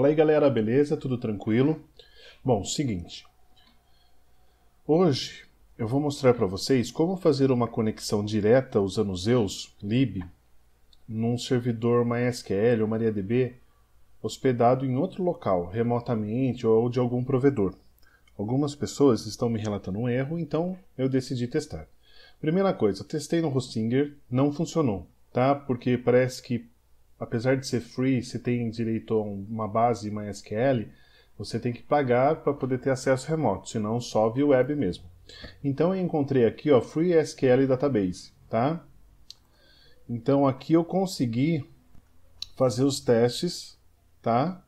Fala aí galera, beleza? Tudo tranquilo? Bom, seguinte. Hoje eu vou mostrar para vocês como fazer uma conexão direta usando Zeus lib num servidor MySQL ou MariaDB hospedado em outro local, remotamente ou de algum provedor. Algumas pessoas estão me relatando um erro, então eu decidi testar. Primeira coisa, testei no Hostinger, não funcionou, tá? Porque parece que apesar de ser free, você tem direito a uma base MySQL, você tem que pagar para poder ter acesso remoto, senão só via web mesmo. Então eu encontrei aqui, ó, SQL Database, tá? Então aqui eu consegui fazer os testes, tá?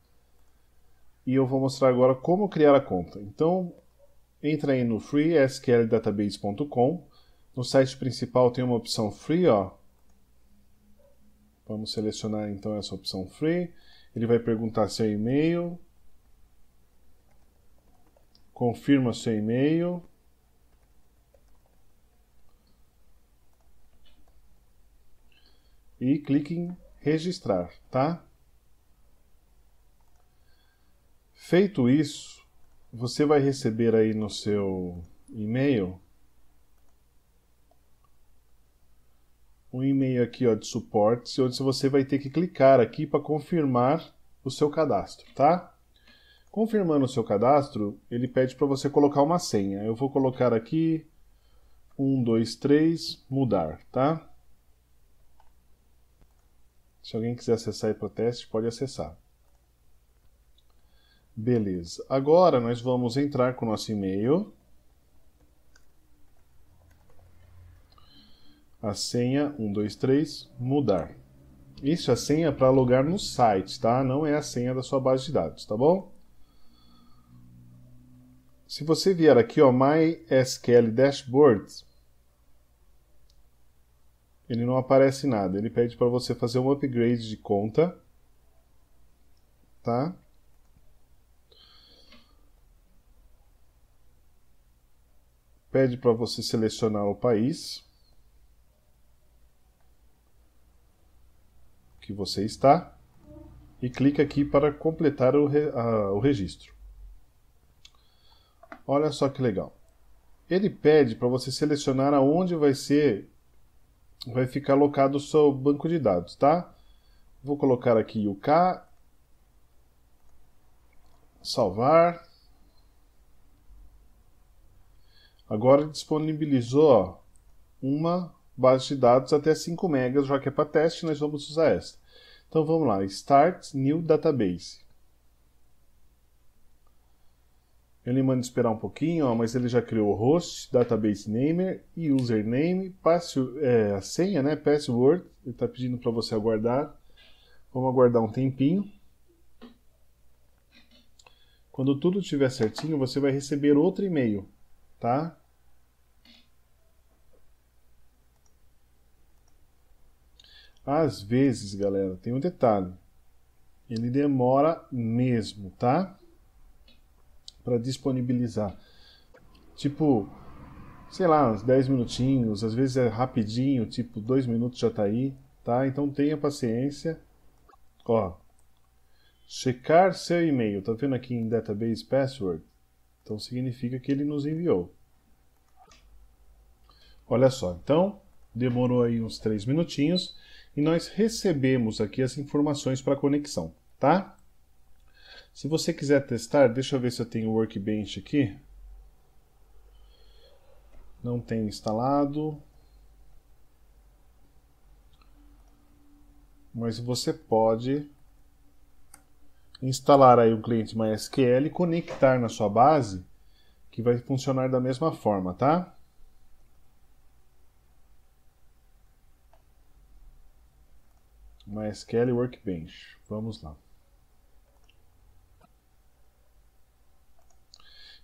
E eu vou mostrar agora como criar a conta. Então entra aí no freesqldatabase.com. No site principal tem uma opção free, ó, Vamos selecionar então essa opção Free. Ele vai perguntar seu é e-mail. Confirma seu é e-mail. E clique em registrar, tá? Feito isso, você vai receber aí no seu e-mail um e-mail aqui ó, de suporte, onde você vai ter que clicar aqui para confirmar o seu cadastro, tá? Confirmando o seu cadastro, ele pede para você colocar uma senha. Eu vou colocar aqui 1, 2, 3, mudar, tá? Se alguém quiser acessar aí para o teste, pode acessar. Beleza. Agora nós vamos entrar com o nosso e-mail. a senha 123 mudar. Isso é a senha para logar no site, tá? Não é a senha da sua base de dados, tá bom? Se você vier aqui, ó, MySQL Dashboard, ele não aparece nada. Ele pede para você fazer um upgrade de conta, tá? Pede para você selecionar o país. que você está e clique aqui para completar o, re, a, o registro. Olha só que legal. Ele pede para você selecionar aonde vai ser, vai ficar locado o seu banco de dados, tá? Vou colocar aqui o K, salvar. Agora disponibilizou uma base de dados até 5 MB, já que é para teste, nós vamos usar esta. Então vamos lá, Start New Database. Ele manda esperar um pouquinho, ó, mas ele já criou o host, database namer e username, passe, é, a senha, né, password. Ele está pedindo para você aguardar. Vamos aguardar um tempinho. Quando tudo estiver certinho, você vai receber outro e-mail, tá? Às vezes, galera, tem um detalhe. Ele demora mesmo, tá? Para disponibilizar. Tipo, sei lá, uns 10 minutinhos, às vezes é rapidinho, tipo, 2 minutos já tá aí, tá? Então tenha paciência. Ó, checar seu e-mail, tá vendo aqui em database password? Então significa que ele nos enviou. Olha só, então demorou aí uns 3 minutinhos e nós recebemos aqui as informações para conexão, tá? Se você quiser testar, deixa eu ver se eu tenho o Workbench aqui. Não tenho instalado. Mas você pode instalar aí o cliente MySQL e conectar na sua base, que vai funcionar da mesma forma, tá? MySQL Workbench. Vamos lá.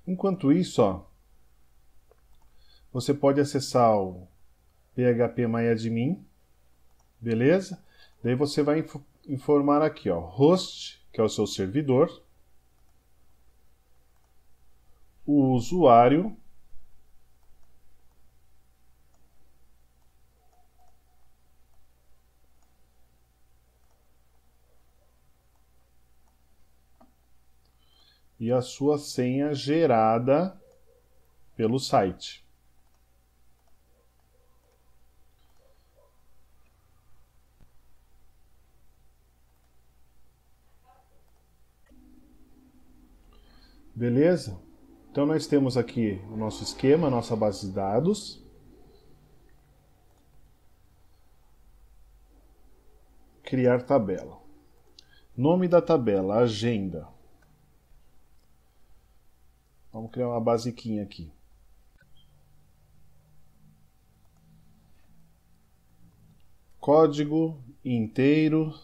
Enquanto isso, ó, você pode acessar o PHP MyAdmin, beleza? Daí você vai inf informar aqui, ó, host, que é o seu servidor, o usuário, e a sua senha gerada pelo site. Beleza? Então nós temos aqui o nosso esquema, a nossa base de dados. Criar tabela. Nome da tabela, agenda. Vamos criar uma basiquinha aqui. Código inteiro.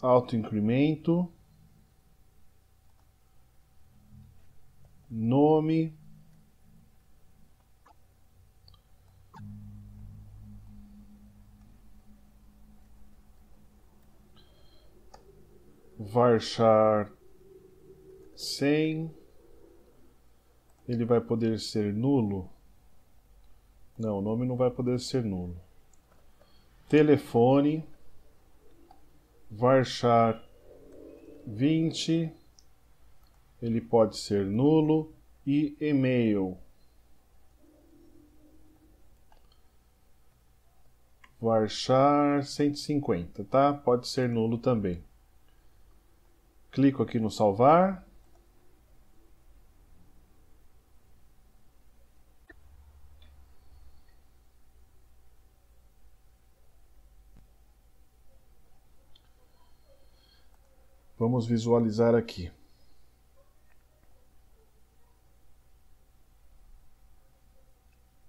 Autoincremento. Nome. varchar 100. Ele vai poder ser nulo? Não, o nome não vai poder ser nulo. Telefone. Varchar 20. Ele pode ser nulo. E e-mail. varchar 150, tá? Pode ser nulo também. Clico aqui no salvar. Vamos visualizar aqui.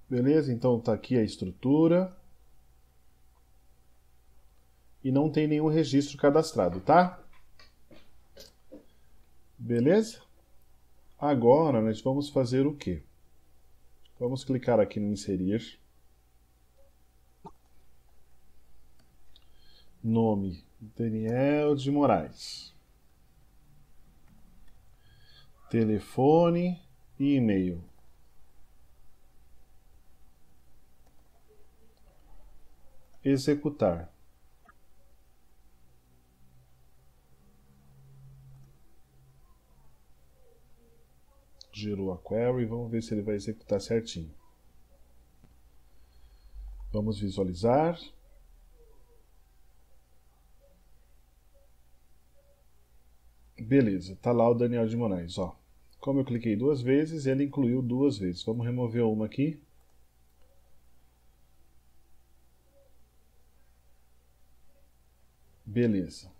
Beleza? Então está aqui a estrutura. E não tem nenhum registro cadastrado, tá? Beleza? Agora nós vamos fazer o quê? Vamos clicar aqui no inserir. Nome Daniel de Moraes telefone e e-mail. Executar. Gerou a query, vamos ver se ele vai executar certinho. Vamos visualizar. Beleza, tá lá o Daniel de Moraes, ó. Como eu cliquei duas vezes, ele incluiu duas vezes. Vamos remover uma aqui. Beleza.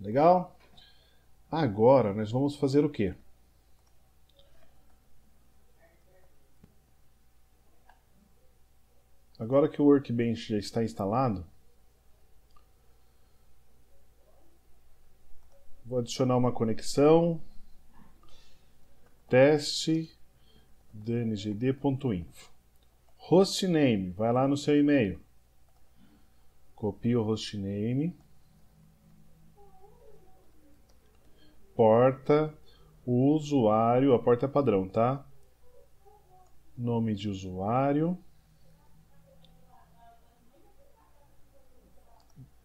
Legal? Agora nós vamos fazer o quê? Agora que o Workbench já está instalado, adicionar uma conexão. Teste dngd.info. Hostname, vai lá no seu e-mail. Copia o hostname. Porta, o usuário, a porta é padrão, tá? Nome de usuário.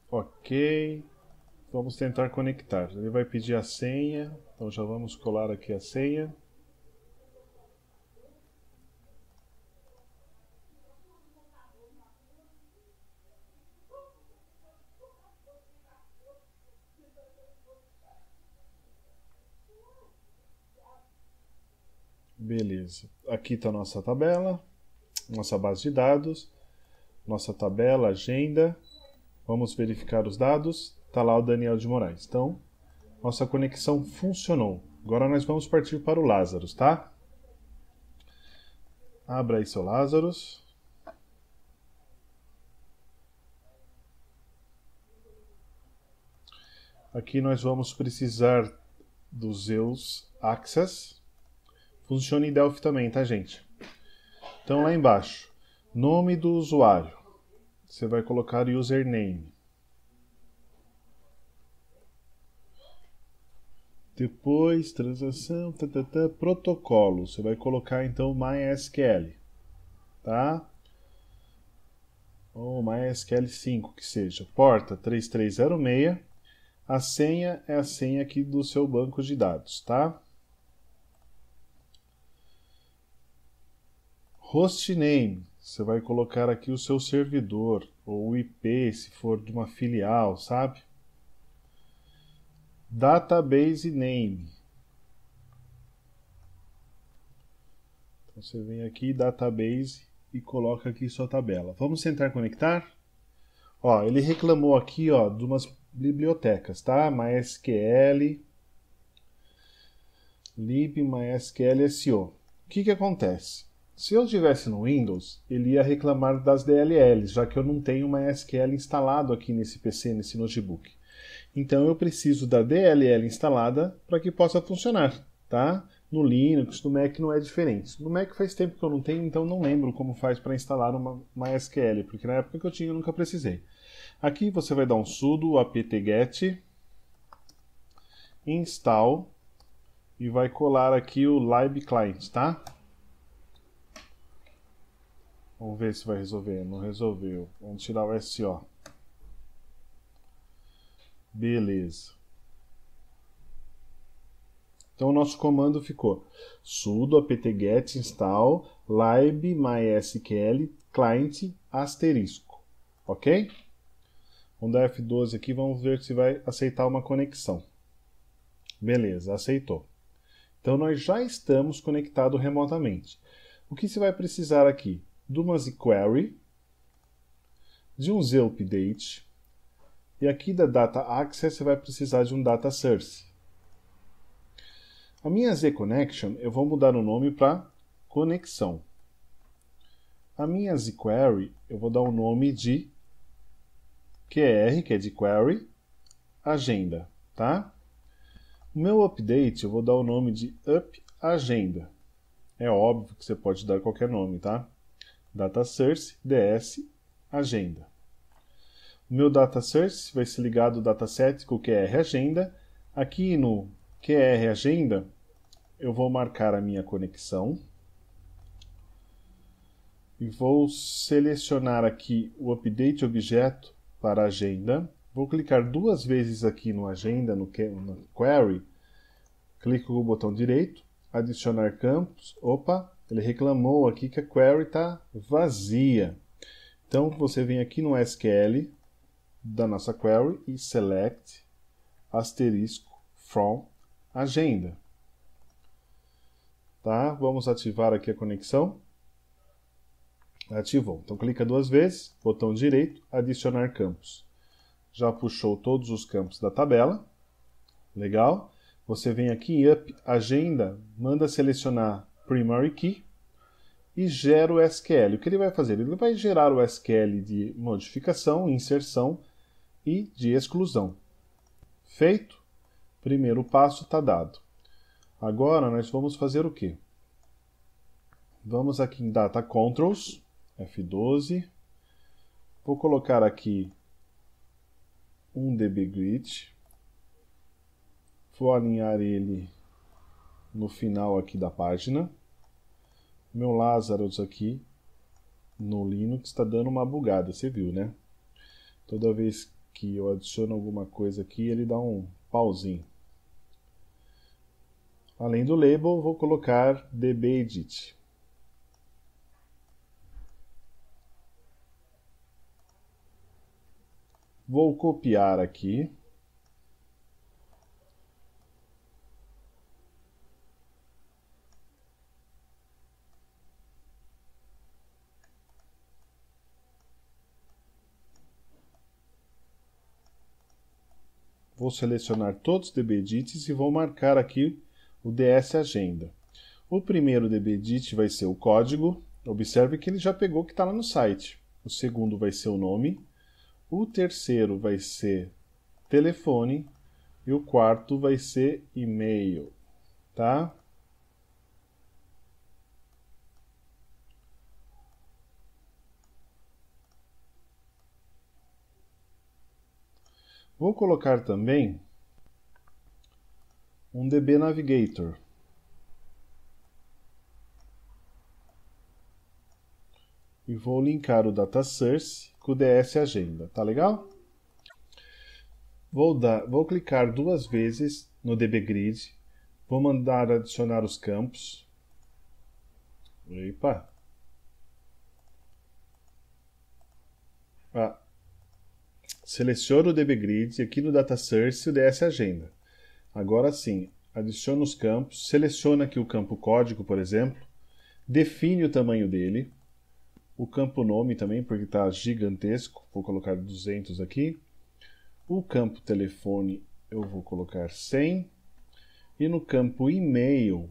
Ok. Vamos tentar conectar. Ele vai pedir a senha, então já vamos colar aqui a senha. Beleza. Aqui está nossa tabela, nossa base de dados, nossa tabela, agenda. Vamos verificar os dados. Está lá o Daniel de Moraes. Então, nossa conexão funcionou. Agora nós vamos partir para o Lázaro, tá? Abra aí seu Lázaro. Aqui nós vamos precisar do Zeus Access. Funciona em Delphi também, tá, gente? Então, lá embaixo, nome do usuário. Você vai colocar username. Depois, transação, tatatá, tá, tá, protocolo. Você vai colocar então MySQL, tá? Ou MySQL 5 que seja. Porta 3306. A senha é a senha aqui do seu banco de dados, tá? Hostname. Você vai colocar aqui o seu servidor ou o IP, se for de uma filial, sabe? database name. Então você vem aqui, database, e coloca aqui sua tabela. Vamos tentar conectar? Ó, ele reclamou aqui ó, de umas bibliotecas, tá? MySQL, libmysql O que, que acontece? Se eu estivesse no Windows, ele ia reclamar das DLLs, já que eu não tenho uma SQL instalado aqui nesse PC, nesse notebook. Então eu preciso da DLL instalada para que possa funcionar, tá? No Linux, no Mac não é diferente. No Mac faz tempo que eu não tenho, então não lembro como faz para instalar uma MySQL, porque na época que eu tinha eu nunca precisei. Aqui você vai dar um sudo apt-get install e vai colar aqui o libclient, tá? Vamos ver se vai resolver. Não resolveu. Vamos tirar o SO. Beleza. Então, o nosso comando ficou sudo apt-get install lib mysql client asterisco, ok? Vamos dar F12 aqui, vamos ver se vai aceitar uma conexão. Beleza, aceitou. Então, nós já estamos conectados remotamente. O que você vai precisar aqui? De uma ZQuery, de um ZUpdate, e aqui da Data Access você vai precisar de um Data Source. A minha zConnection eu vou mudar o nome para conexão. A minha zQuery eu vou dar o nome de QR, que é de query, agenda, tá? O meu update eu vou dar o nome de up agenda. É óbvio que você pode dar qualquer nome, tá? Data source ds agenda. O meu data source vai ser ligado ao dataset com o QR Agenda. Aqui no QR Agenda, eu vou marcar a minha conexão. E vou selecionar aqui o Update Objeto para Agenda. Vou clicar duas vezes aqui no Agenda, no Query. Clico com o botão direito, adicionar campos. Opa, ele reclamou aqui que a query está vazia. Então você vem aqui no SQL, da nossa query e select asterisco from agenda. Tá? Vamos ativar aqui a conexão. Ativou. Então clica duas vezes, botão direito, adicionar campos. Já puxou todos os campos da tabela. Legal. Você vem aqui em Up Agenda, manda selecionar Primary Key e gera o SQL. O que ele vai fazer? Ele vai gerar o SQL de modificação, inserção, e de exclusão. Feito? Primeiro passo está dado. Agora nós vamos fazer o quê? Vamos aqui em Data Controls, F12. Vou colocar aqui um DB Grid. Vou alinhar ele no final aqui da página. Meu Lazarus aqui no Linux está dando uma bugada, você viu, né? Toda vez que eu adiciono alguma coisa aqui, ele dá um pauzinho. Além do label, vou colocar dbedit. Vou copiar aqui vou selecionar todos os DBEdits e vou marcar aqui o DS Agenda. O primeiro DBEdit vai ser o código, observe que ele já pegou o que está lá no site. O segundo vai ser o nome, o terceiro vai ser telefone e o quarto vai ser e-mail, tá? Vou colocar também um DB Navigator. E vou linkar o Data Source com o DS Agenda, tá legal? Vou, dar, vou clicar duas vezes no DB Grid, vou mandar adicionar os campos. Epa! Ah, Seleciono o DBgrid e aqui no DataSource o DS Agenda. Agora sim, adiciono os campos, seleciono aqui o campo código, por exemplo, define o tamanho dele, o campo nome também, porque está gigantesco, vou colocar 200 aqui. O campo telefone eu vou colocar 100 e no campo e-mail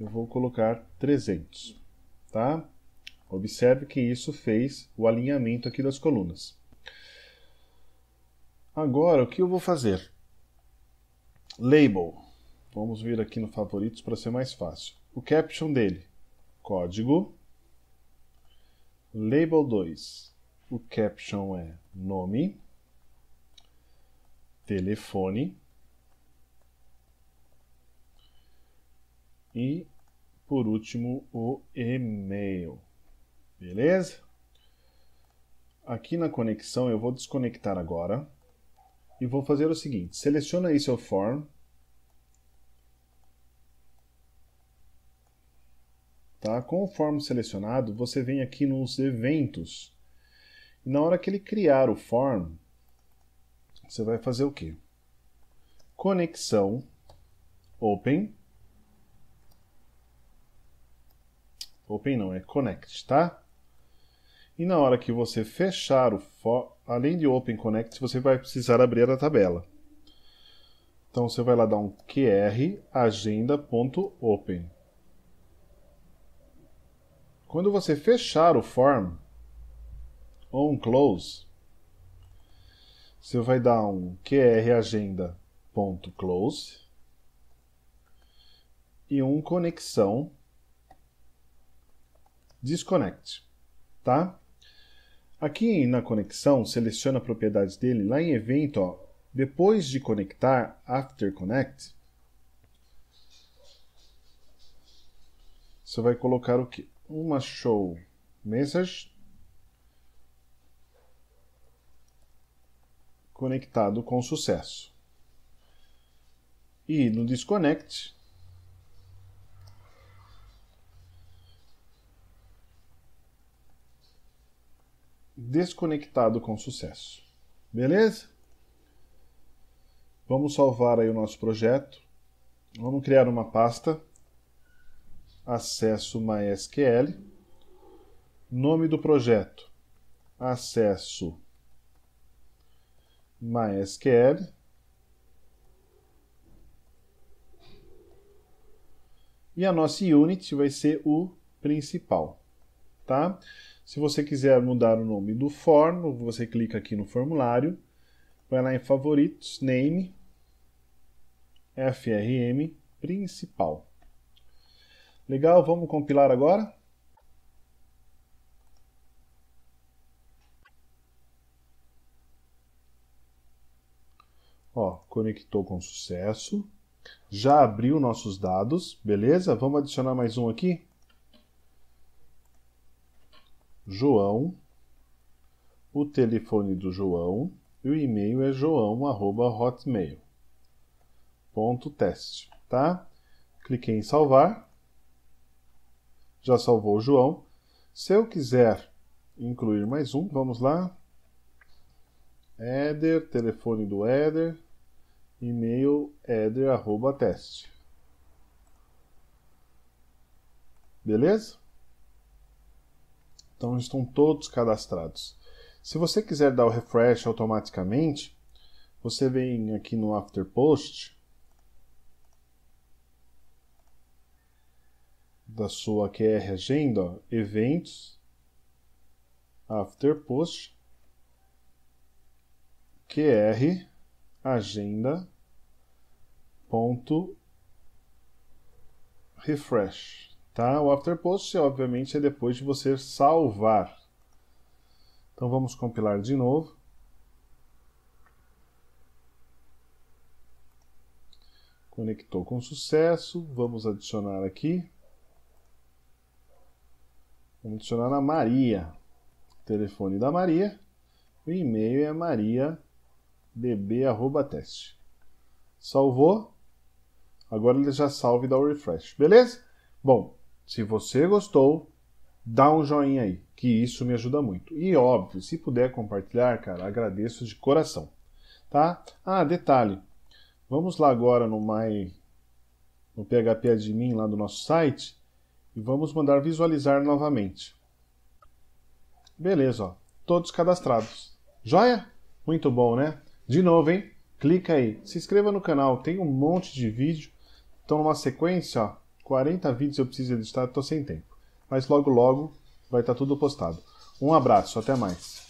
eu vou colocar 300, tá? Observe que isso fez o alinhamento aqui das colunas. Agora, o que eu vou fazer? Label. Vamos vir aqui no favoritos para ser mais fácil. O caption dele, código. Label 2. O caption é nome, telefone e, por último, o e-mail. Beleza? Aqui na conexão eu vou desconectar agora e vou fazer o seguinte, seleciona aí seu form, Tá? Com o form selecionado, você vem aqui nos eventos. E na hora que ele criar o form, você vai fazer o que Conexão open. Open não, é connect, tá? E na hora que você fechar o for, além de Open Connect, você vai precisar abrir a tabela. Então você vai lá dar um qr agenda.open. Quando você fechar o form ou um close, você vai dar um qr agenda.close e um conexão disconnect, tá? Aqui na conexão, seleciona propriedades dele. Lá em evento, ó, depois de conectar, after connect, você vai colocar o que? Uma show message conectado com sucesso. E no disconnect, desconectado com sucesso. Beleza? Vamos salvar aí o nosso projeto. Vamos criar uma pasta. Acesso MySQL. Nome do projeto. Acesso MySQL. E a nossa unit vai ser o principal, tá? Se você quiser mudar o nome do form, você clica aqui no formulário, vai lá em favoritos, name, FRM principal. Legal, vamos compilar agora? Ó, conectou com sucesso. Já abriu nossos dados, beleza? Vamos adicionar mais um aqui? João, o telefone do João e o e-mail é Teste, tá? Cliquei em salvar. Já salvou o João. Se eu quiser incluir mais um, vamos lá. Éder, telefone do Éder, e-mail éder@teste. Beleza? Então estão todos cadastrados. Se você quiser dar o refresh automaticamente, você vem aqui no After Post da sua QR Agenda, ó, Eventos, After Post, QR Agenda ponto refresh Tá? O after post, obviamente, é depois de você salvar. Então vamos compilar de novo. Conectou com sucesso. Vamos adicionar aqui. Vamos adicionar a Maria. O telefone da Maria. O e-mail é mariadb.test. Salvou. Agora ele já salve e dá o refresh. Beleza? Bom, se você gostou, dá um joinha aí, que isso me ajuda muito. E óbvio, se puder compartilhar, cara, agradeço de coração, tá? Ah, detalhe. Vamos lá agora no My no PHP Admin lá do nosso site e vamos mandar visualizar novamente. Beleza, ó. Todos cadastrados. Joia? Muito bom, né? De novo, hein? Clica aí, se inscreva no canal, tem um monte de vídeo. Estão numa sequência, ó 40 vídeos eu preciso editar, tô sem tempo. Mas logo logo vai estar tá tudo postado. Um abraço, até mais.